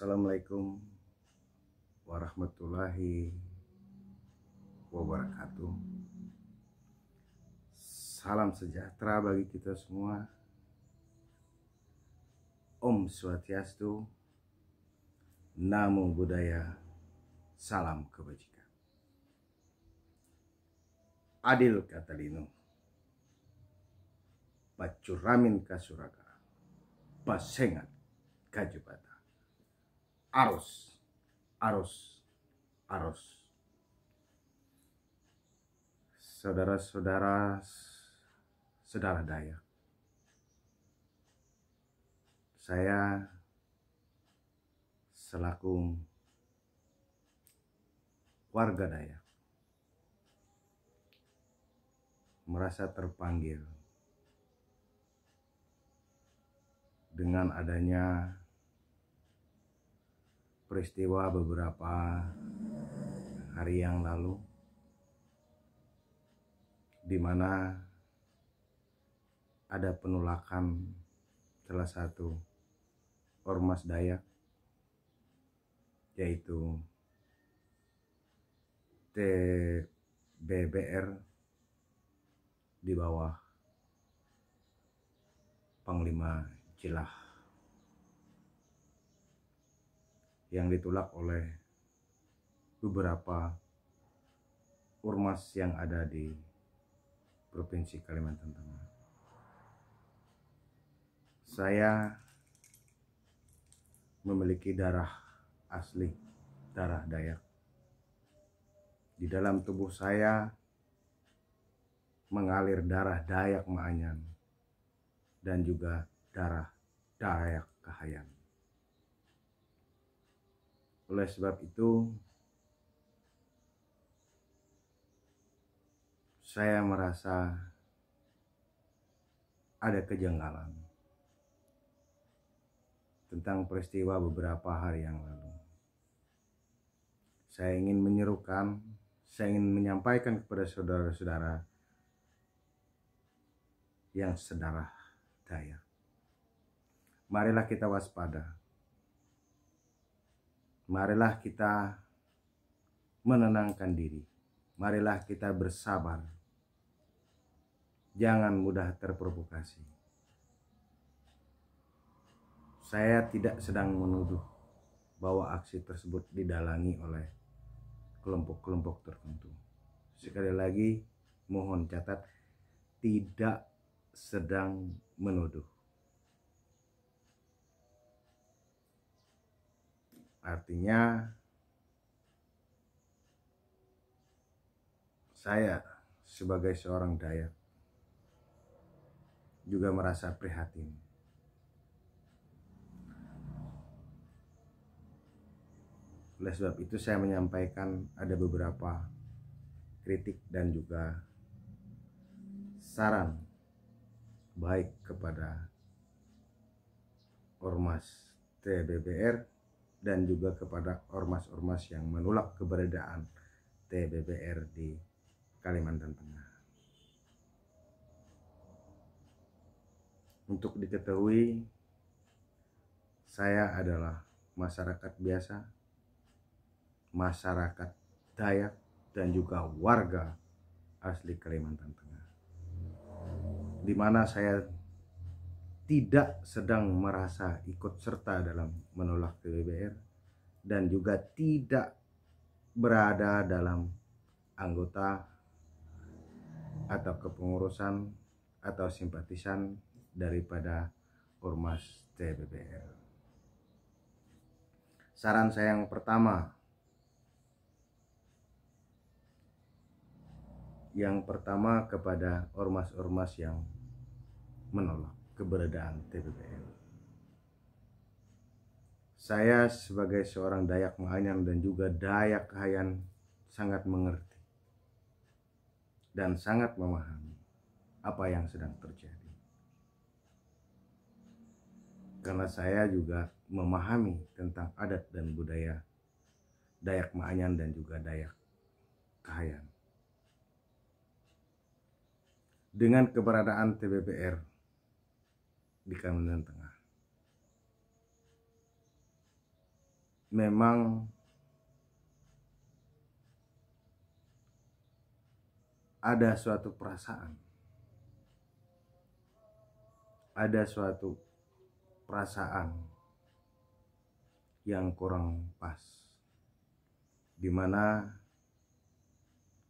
Assalamualaikum warahmatullahi wabarakatuh. Salam sejahtera bagi kita semua. Om Swastiastu, Namo Buddhaya, Salam Kebajikan. Adil Katalino, Pacuramin Kasuraka, Pasengat Kajubata arus arus arus saudara-saudara saudara daya saya selaku warga daya merasa terpanggil dengan adanya peristiwa beberapa hari yang lalu di mana ada penolakan salah satu ormas Dayak yaitu TBBR di bawah Panglima Cilah. yang ditolak oleh beberapa ormas yang ada di Provinsi Kalimantan Tengah. Saya memiliki darah asli, darah Dayak. Di dalam tubuh saya mengalir darah Dayak Maanyan dan juga darah Dayak Kahayan. Oleh sebab itu, saya merasa ada kejanggalan tentang peristiwa beberapa hari yang lalu. Saya ingin menyerukan, saya ingin menyampaikan kepada saudara-saudara yang sedarah daya. Marilah kita waspada marilah kita menenangkan diri. Marilah kita bersabar. Jangan mudah terprovokasi. Saya tidak sedang menuduh bahwa aksi tersebut didalangi oleh kelompok-kelompok tertentu. Sekali lagi, mohon catat, tidak sedang menuduh. Artinya saya sebagai seorang Dayak juga merasa prihatin. Oleh sebab itu saya menyampaikan ada beberapa kritik dan juga saran baik kepada Ormas TBBR dan juga kepada ormas-ormas yang menolak keberadaan TBBR di Kalimantan Tengah. Untuk diketahui, saya adalah masyarakat biasa, masyarakat Dayak, dan juga warga asli Kalimantan Tengah. Di mana saya tidak sedang merasa ikut serta dalam menolak PBBR dan juga tidak berada dalam anggota atau kepengurusan atau simpatisan daripada ormas TBBR. Saran saya yang pertama, yang pertama kepada ormas-ormas yang menolak keberadaan TPPL. Saya sebagai seorang Dayak Mahanyang dan juga Dayak Kahayan sangat mengerti dan sangat memahami apa yang sedang terjadi. Karena saya juga memahami tentang adat dan budaya Dayak Maanyan dan juga Dayak Kahayan. Dengan keberadaan TBPR, di Kalimantan Tengah. Memang ada suatu perasaan, ada suatu perasaan yang kurang pas, di mana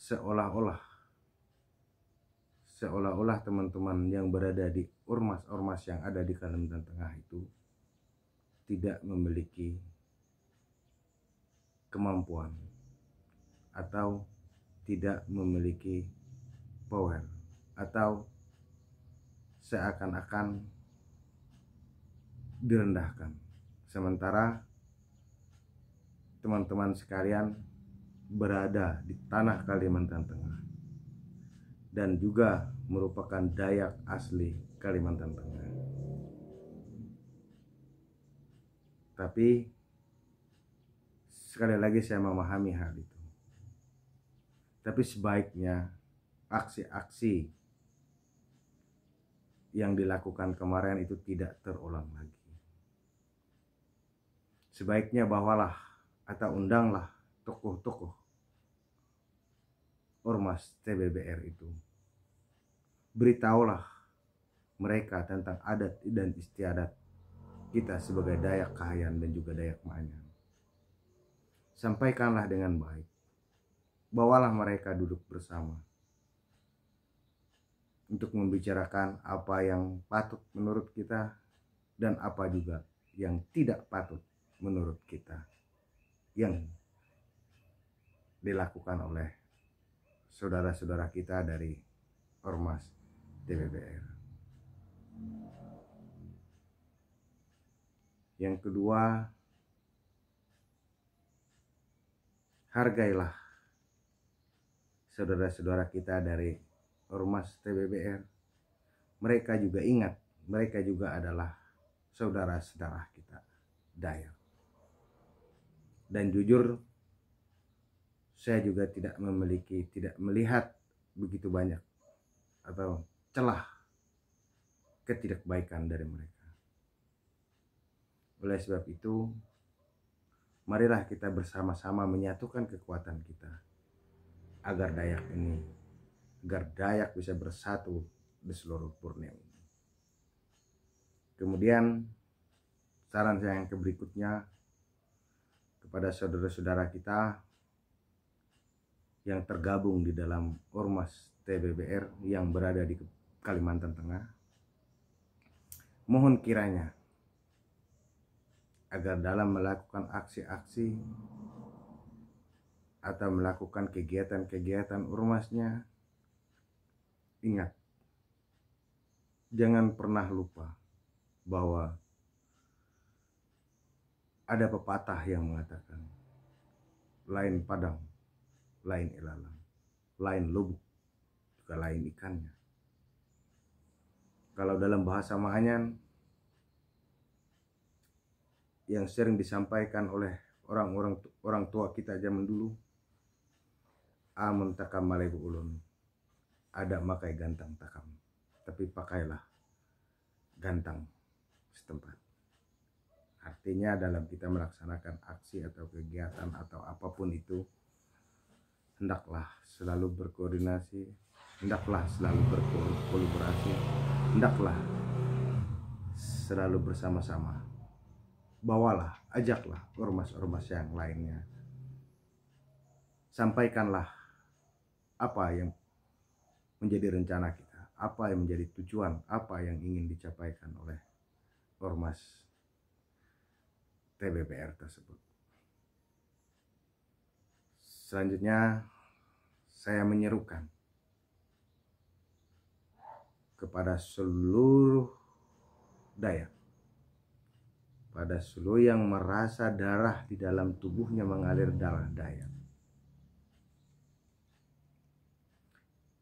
seolah-olah seolah-olah teman-teman yang berada di ormas-ormas yang ada di Kalimantan Tengah itu tidak memiliki kemampuan atau tidak memiliki power atau seakan-akan direndahkan sementara teman-teman sekalian berada di tanah Kalimantan Tengah dan juga merupakan Dayak asli Kalimantan Tengah. Tapi sekali lagi saya memahami hal itu. Tapi sebaiknya aksi-aksi yang dilakukan kemarin itu tidak terulang lagi. Sebaiknya bawalah atau undanglah tokoh-tokoh ormas TBBR itu beritahulah mereka tentang adat dan istiadat kita sebagai Dayak Kahayan dan juga Dayak Maanyan. Sampaikanlah dengan baik. Bawalah mereka duduk bersama untuk membicarakan apa yang patut menurut kita dan apa juga yang tidak patut menurut kita yang dilakukan oleh saudara-saudara kita dari ormas DPPR. Yang kedua, hargailah saudara-saudara kita dari Ormas TBBR. Mereka juga ingat, mereka juga adalah saudara-saudara kita, daya. Dan jujur, saya juga tidak memiliki, tidak melihat begitu banyak atau celah ketidakbaikan dari mereka. Oleh sebab itu, marilah kita bersama-sama menyatukan kekuatan kita agar Dayak ini, agar Dayak bisa bersatu di seluruh Borneo ini. Kemudian, saran saya yang berikutnya kepada saudara-saudara kita yang tergabung di dalam Ormas TBBR yang berada di Kalimantan Tengah. Mohon kiranya agar dalam melakukan aksi-aksi atau melakukan kegiatan-kegiatan urmasnya, ingat jangan pernah lupa bahwa ada pepatah yang mengatakan lain padang lain ilalang lain lubuk juga lain ikannya kalau dalam bahasa Mahanyan yang sering disampaikan oleh orang-orang orang tua kita zaman dulu amun takam malebu ulun ada makai gantang takam tapi pakailah gantang setempat artinya dalam kita melaksanakan aksi atau kegiatan atau apapun itu hendaklah selalu berkoordinasi hendaklah selalu berkolaborasi hendaklah selalu bersama-sama bawalah ajaklah ormas-ormas yang lainnya sampaikanlah apa yang menjadi rencana kita apa yang menjadi tujuan apa yang ingin dicapaikan oleh ormas TBPR tersebut selanjutnya saya menyerukan kepada seluruh daya Pada seluruh yang merasa darah di dalam tubuhnya mengalir darah daya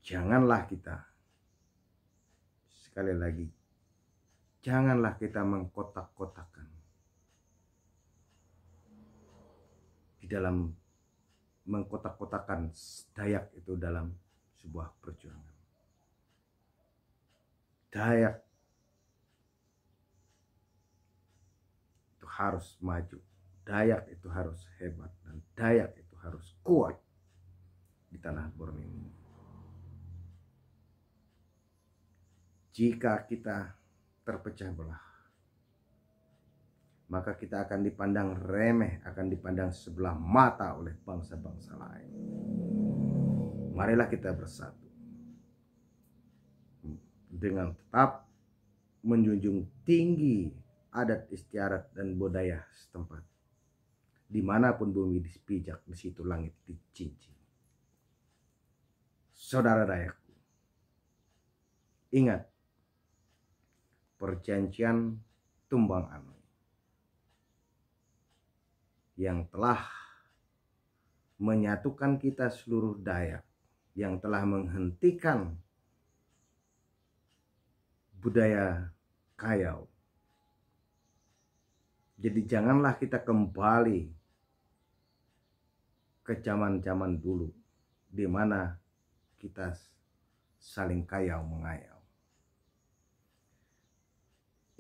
Janganlah kita, sekali lagi, janganlah kita mengkotak-kotakan di dalam mengkotak-kotakan Dayak itu dalam sebuah perjuangan daya itu harus maju Dayak itu harus hebat dan Dayak itu harus kuat di tanah Borneo Jika kita terpecah belah, maka kita akan dipandang remeh, akan dipandang sebelah mata oleh bangsa-bangsa lain. Marilah kita bersatu dengan tetap menjunjung tinggi adat istiarat dan budaya setempat. Dimanapun bumi dipijak, di situ langit dicincin. Saudara dayaku, ingat perjanjian tumbang anu yang telah menyatukan kita seluruh Dayak, yang telah menghentikan budaya Kayau. Jadi janganlah kita kembali ke zaman-zaman dulu di mana kita saling kayau mengayau.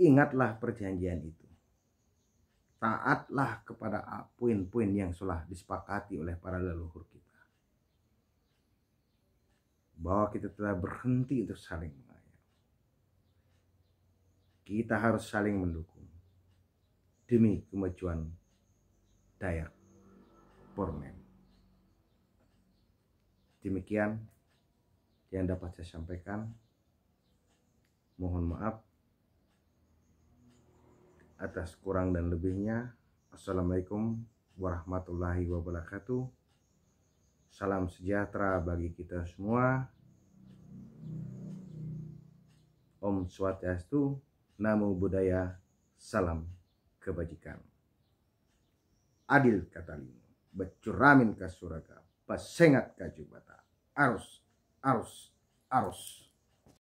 Ingatlah perjanjian itu. Taatlah kepada poin-poin yang telah disepakati oleh para leluhur kita. Bahwa kita telah berhenti untuk saling mengayau. Kita harus saling mendukung demi kemajuan Dayak Pormen. Demikian yang dapat saya sampaikan. Mohon maaf atas kurang dan lebihnya. Assalamualaikum warahmatullahi wabarakatuh. Salam sejahtera bagi kita semua. Om Swastiastu. Namo budaya salam kebajikan. Adil katalino, becuramin kasuraga, pasengat kajubata, arus, arus, arus.